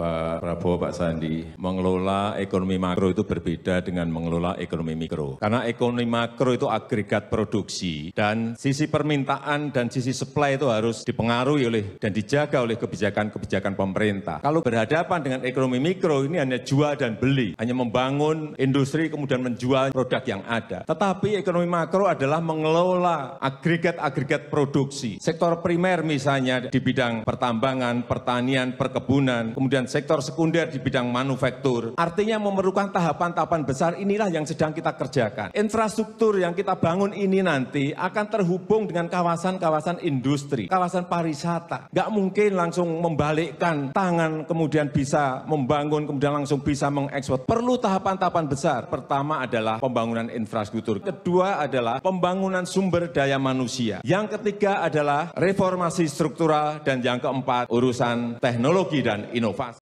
Pak Prabowo, Pak Sandi, mengelola ekonomi makro itu berbeda dengan mengelola ekonomi mikro. Karena ekonomi makro itu agregat produksi dan sisi permintaan dan sisi supply itu harus dipengaruhi oleh dan dijaga oleh kebijakan-kebijakan pemerintah. Kalau berhadapan dengan ekonomi mikro ini hanya jual dan beli, hanya membangun industri kemudian menjual produk yang ada. Tetapi ekonomi makro adalah mengelola agregat-agregat produksi. Sektor primer misalnya di bidang pertambangan, pertanian, perkebunan, kemudian sektor sekunder di bidang manufaktur. Artinya memerlukan tahapan-tahapan besar inilah yang sedang kita kerjakan. Infrastruktur yang kita bangun ini nanti akan terhubung dengan kawasan-kawasan industri, kawasan pariwisata. Gak mungkin langsung membalikkan tangan kemudian bisa membangun, kemudian langsung bisa mengekspor. Perlu tahapan-tahapan besar. Pertama adalah pembangunan infrastruktur. Kedua adalah pembangunan sumber daya manusia. Yang ketiga adalah reformasi struktural dan yang keempat urusan teknologi dan inovasi.